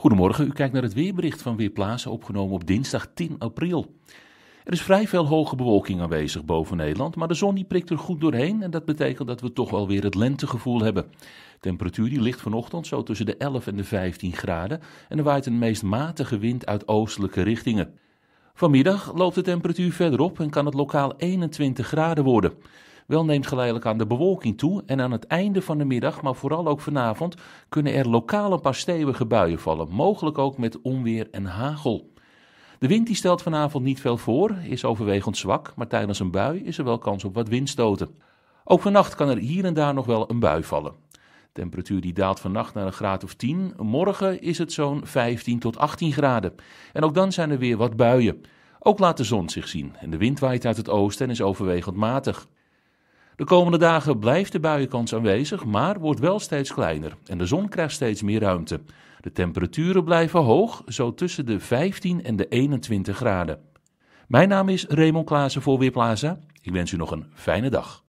Goedemorgen, u kijkt naar het weerbericht van weerplaatsen opgenomen op dinsdag 10 april. Er is vrij veel hoge bewolking aanwezig boven Nederland, maar de zon prikt er goed doorheen en dat betekent dat we toch wel weer het lentegevoel hebben. De temperatuur die ligt vanochtend zo tussen de 11 en de 15 graden en er waait een meest matige wind uit oostelijke richtingen. Vanmiddag loopt de temperatuur verder op en kan het lokaal 21 graden worden wel neemt geleidelijk aan de bewolking toe en aan het einde van de middag, maar vooral ook vanavond, kunnen er lokaal een paar stevige buien vallen, mogelijk ook met onweer en hagel. De wind die stelt vanavond niet veel voor, is overwegend zwak, maar tijdens een bui is er wel kans op wat windstoten. Ook vannacht kan er hier en daar nog wel een bui vallen. De temperatuur die daalt vannacht naar een graad of 10. Morgen is het zo'n 15 tot 18 graden. En ook dan zijn er weer wat buien. Ook laat de zon zich zien en de wind waait uit het oosten en is overwegend matig. De komende dagen blijft de buienkans aanwezig, maar wordt wel steeds kleiner en de zon krijgt steeds meer ruimte. De temperaturen blijven hoog, zo tussen de 15 en de 21 graden. Mijn naam is Raymond Klaassen voor Weerplaza. Ik wens u nog een fijne dag.